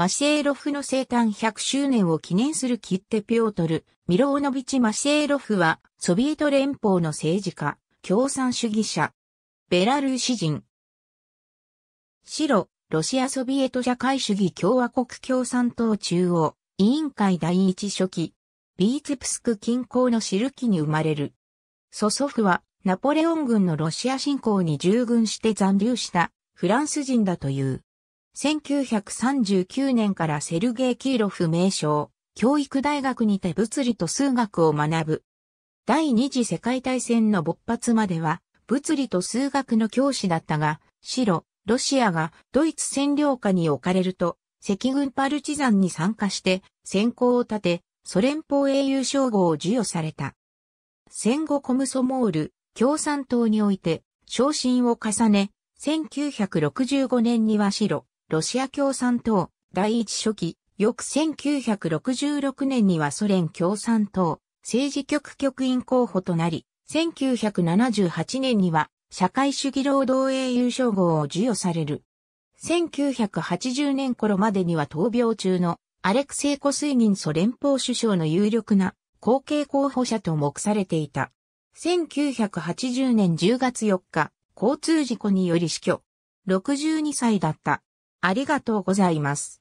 マシエーロフの生誕100周年を記念する切手ピョートル・ミローノビチ・マシエーロフは、ソビエト連邦の政治家、共産主義者、ベラルーシ人。白、ロシアソビエト社会主義共和国共産党中央、委員会第一書記、ビーツプスク近郊のシルキに生まれる。祖祖父は、ナポレオン軍のロシア侵攻に従軍して残留した、フランス人だという。1939年からセルゲイ・キーロフ名称、教育大学にて物理と数学を学ぶ。第二次世界大戦の勃発までは、物理と数学の教師だったが、白、ロシアがドイツ占領下に置かれると、赤軍パルチザンに参加して先行を立て、ソ連邦英雄称号を授与された。戦後コムソモール、共産党において、昇進を重ね、1965年には白、ロシア共産党第一書記、翌1966年にはソ連共産党政治局局員候補となり、1978年には社会主義労働英雄称号を授与される。1980年頃までには闘病中のアレクセイ・コスイニンソ連邦首相の有力な後継候補者と目されていた。1980年10月4日、交通事故により死去。62歳だった。ありがとうございます。